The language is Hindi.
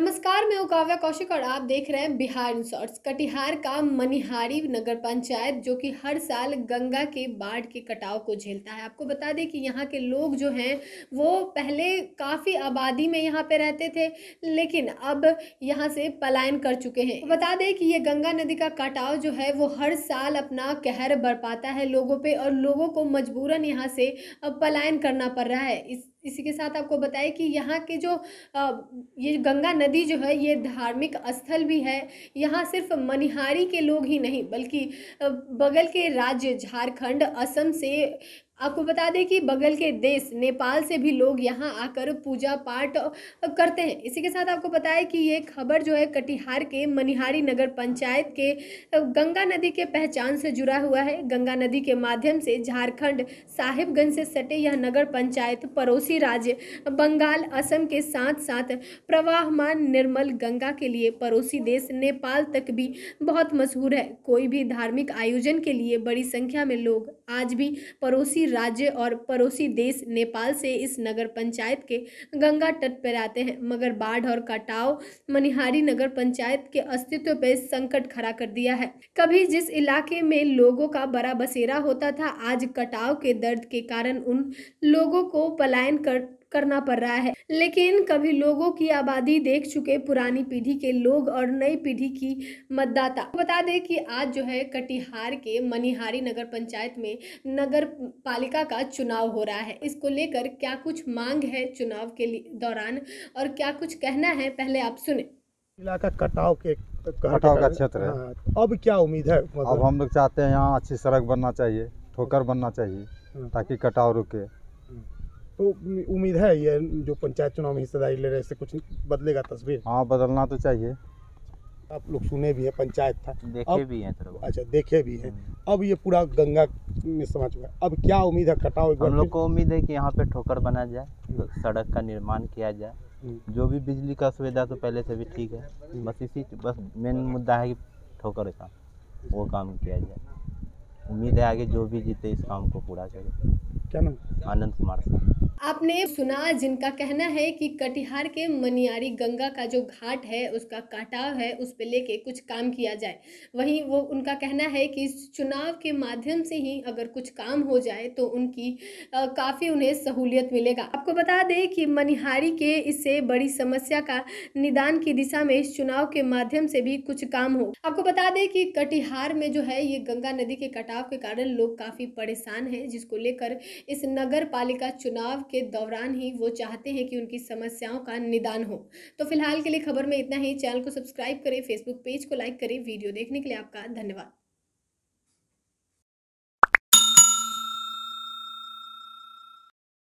नमस्कार मैं हूँ काव्या कौशिक और आप देख रहे हैं बिहार रिसोर्ट्स कटिहार का मनिहारी नगर पंचायत जो कि हर साल गंगा के बाढ़ के कटाव को झेलता है आपको बता दें कि यहाँ के लोग जो हैं वो पहले काफ़ी आबादी में यहाँ पे रहते थे लेकिन अब यहाँ से पलायन कर चुके हैं तो बता दें कि ये गंगा नदी का कटाव जो है वो हर साल अपना कहर बरपाता है लोगों पर और लोगों को मजबूरन यहाँ से पलायन करना पड़ रहा है इस इसी के साथ आपको बताएं कि यहाँ के जो ये गंगा नदी जो है ये धार्मिक स्थल भी है यहाँ सिर्फ मनिहारी के लोग ही नहीं बल्कि बगल के राज्य झारखंड असम से आपको बता दें कि बगल के देश नेपाल से भी लोग यहाँ आकर पूजा पाठ करते हैं इसी के साथ आपको बताया कि ये खबर जो है कटिहार के मनिहारी नगर पंचायत के गंगा नदी के पहचान से जुड़ा हुआ है गंगा नदी के माध्यम से झारखंड साहिबगंज से सटे यह नगर पंचायत पड़ोसी राज्य बंगाल असम के साथ साथ प्रवाहमान निर्मल गंगा के लिए पड़ोसी देश नेपाल तक भी बहुत मशहूर है कोई भी धार्मिक आयोजन के लिए बड़ी संख्या में लोग आज भी पड़ोसी राज्य और पड़ोसी देश नेपाल से इस नगर पंचायत के गंगा तट पर आते हैं मगर बाढ़ और कटाव मनिहारी नगर पंचायत के अस्तित्व पर संकट खड़ा कर दिया है कभी जिस इलाके में लोगों का बड़ा बसेरा होता था आज कटाव के दर्द के कारण उन लोगों को पलायन कर करना पड़ रहा है लेकिन कभी लोगों की आबादी देख चुके पुरानी पीढ़ी के लोग और नई पीढ़ी की मतदाता बता दें कि आज जो है कटिहार के मनिहारी नगर पंचायत में नगर पालिका का चुनाव हो रहा है इसको लेकर क्या कुछ मांग है चुनाव के दौरान और क्या कुछ कहना है पहले आप सुने इलाका कटाव के कटाव का क्षेत्र है हाँ, अब क्या उम्मीद है मतलब? अब हम लोग चाहते हैं यहाँ अच्छी सड़क बनना चाहिए ठोकर बनना चाहिए हाँ। ताकि कटाव रुके तो उम्मीद है ये जो पंचायत चुनाव में हिस्सेदारी ले रहे इससे कुछ बदलेगा तस्वीर हाँ बदलना तो चाहिए आप लोग सुने भी है पंचायत था देखे अब, भी हैं अच्छा देखे भी हैं हम्म। अब ये पूरा गंगा में समा चुका है अब क्या उम्मीद है कटाव हम लोग को उम्मीद है कि यहाँ पे ठोकर बना जाए हम्म। सड़क का निर्माण किया जाए हम्म। जो भी बिजली का सुविधा तो पहले से भी ठीक है बस इसी बस मेन मुद्दा है कि ठोकर का वो काम किया जाए उम्मीद है आगे जो भी जीते इस काम को पूरा करे क्या नाम आनंद कुमार साहब आपने सुना जिनका कहना है कि कटिहार के मनियारी गंगा का जो घाट है उसका काटाव है उस पर लेके कुछ काम किया जाए वहीं वो उनका कहना है कि चुनाव के माध्यम से ही अगर कुछ काम हो जाए तो उनकी काफ़ी उन्हें सहूलियत मिलेगा आपको बता दें कि मनिहारी के इससे बड़ी समस्या का निदान की दिशा में इस चुनाव के माध्यम से भी कुछ काम हो आपको बता दें कि कटिहार में जो है ये गंगा नदी के कटाव के कारण लोग काफ़ी परेशान हैं जिसको लेकर इस नगर पालिका चुनाव के दौरान ही वो चाहते हैं कि उनकी समस्याओं का निदान हो तो फिलहाल के लिए खबर में इतना ही चैनल को सब्सक्राइब करें फेसबुक पेज को लाइक करें वीडियो देखने के लिए आपका धन्यवाद